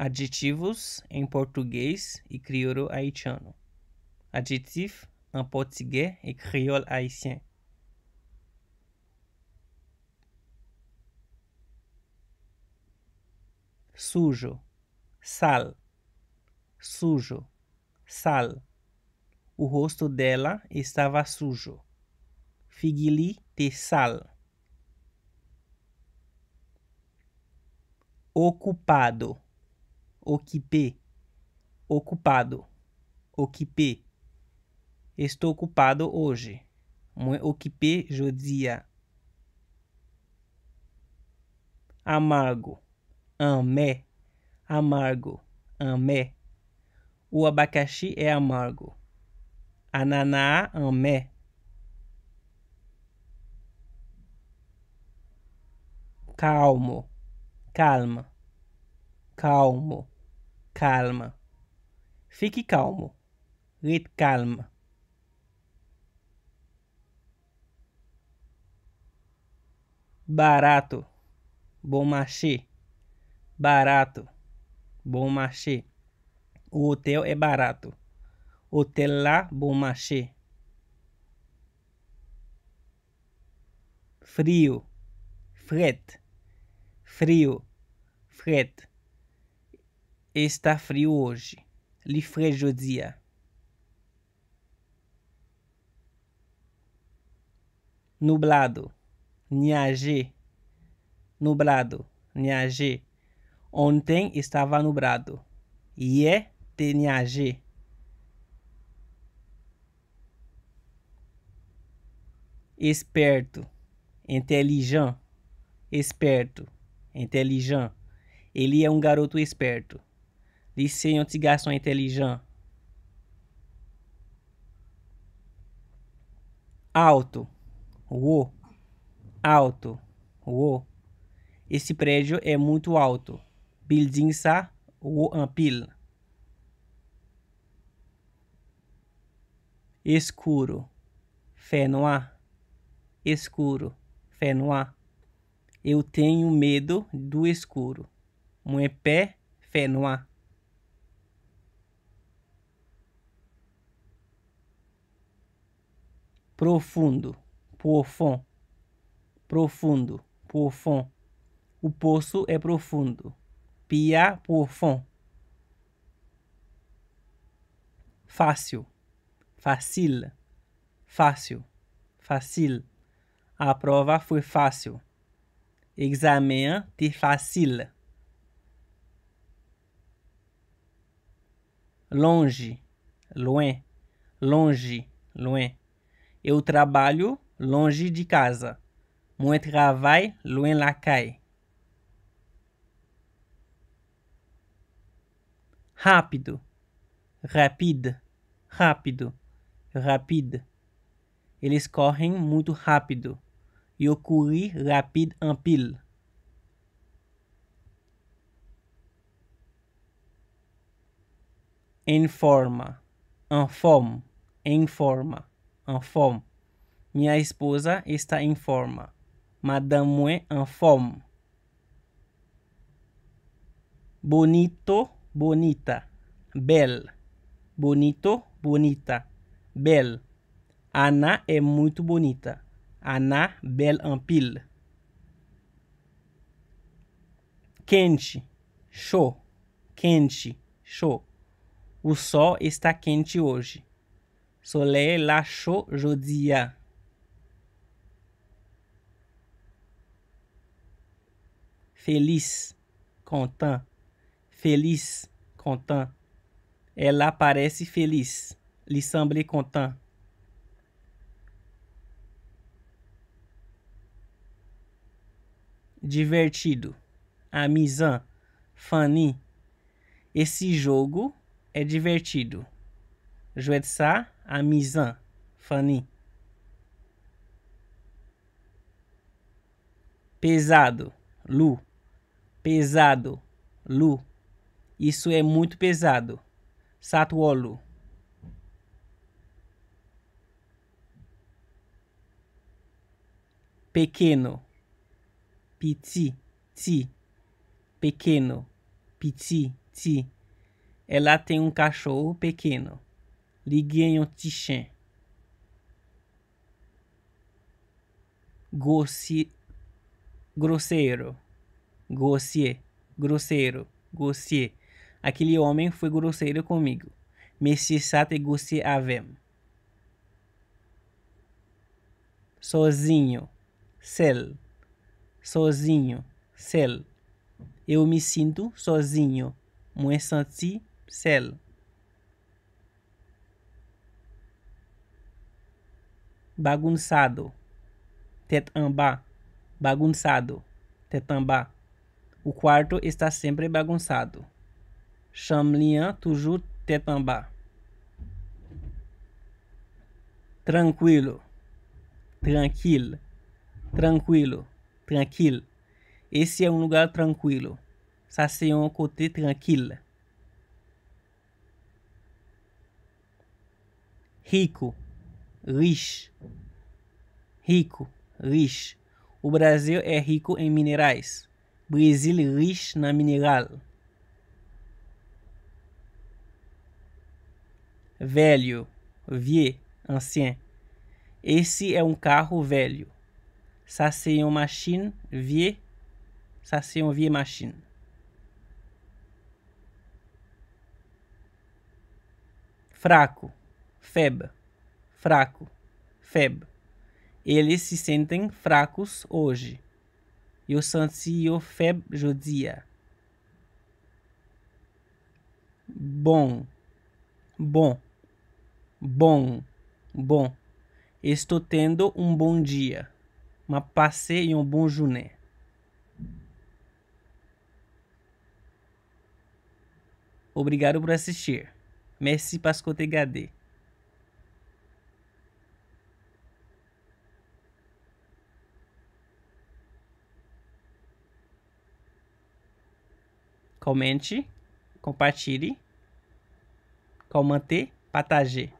Adjetivos em português e crioulo haitiano. Aditif em português e crioulo haitien. Sujo, sal, sujo, sal. O rosto dela estava sujo. Figili de sal. Ocupado occupé, ocupado, occupé. Estou ocupado hoje. Moi occupé jodia. Amargo, amé, amargo, amé. O abacaxi é amargo. Ananá, amé. Calmo, calma, calmo calma. Fique calmo. Lid calma. Barato. Bom marché. Barato. Bom marché. O hotel é barato. Hotel lá, bom marché. Frio. Fret. Frio. Fret. Está frio hoje. Lhe dia. Nublado. Niagé. Nublado. Niagé. Ontem estava nublado. E é te niagé. Esperto. Inteligente. Esperto. Inteligente. Ele é um garoto esperto les antigação yon Alto. Uou. Alto. Uou. Esse prédio é muito alto. Building sa o ampil. Escuro. Fé Escuro. Fé Eu tenho medo do escuro. mon pé, fé profundo, profond, profundo, profond. O poço é profundo. Pia profond. Fácil, fácil, fácil, fácil. A prova foi fácil. Examen te facile. Longe, loin, longe, loin. Eu trabalho longe de casa. Mon travail loin la caille. Rápido, rapide, rápido, rapide. Eles correm muito rápido. Eu corri rápido en pile. Em forma, en forme, em forma en forme. Minha esposa está em forma. Madame est en forme. Bonito, bonita. Belle. Bonito, bonita. Belle. Ana é muito bonita. Ana, belle en pile. Quente. Show. Quente. Show. O sol está quente hoje. Soleil la chaud jodia. Feliz, content. Feliz, content. Ela parece feliz. Lhe semble content. Divertido. amizant, Funny. Esse jogo é divertido. Jwet sa amizan, fani. Pesado, lu. Pesado, lu. Isso é muito pesado. Satuolu. Pequeno. Piti, ti. Pequeno. Piti, ti. Ela tem um cachorro pequeno les guillotichins. Gossi. grosseiro, grossier, grosseiro, grossier. Aquele homem foi grosseiro comigo. Monsieur Sate a avec. Sozinho, sel. Sozinho, sel. Eu me sinto sozinho. Moi senti sel. bagunçado, tetambá, bagunçado, tetambá. O quarto está sempre bagunçado. Chamlian toujours tetambá. Tranquilo, tranquilo, tranquilo, tranquilo. Esse é um lugar tranquilo. Ça c'est un côté tranquille. Rico, Rich. Rico. Rich. O Brasil é rico em minerais. Brasil rich na mineral. Velho. vie, Ancien. Esse é um carro velho. Ça c'est une machine vie. Ça c'est une vie machine. Fraco. febre fraco, febre. Eles se sentem fracos hoje. Eu senti o febre judia. Bom, bom, bom, bom. Estou tendo um bom dia. Mas passei um bom juné. Obrigado por assistir. Merci parce que comente, compartilhe, comente, patagê.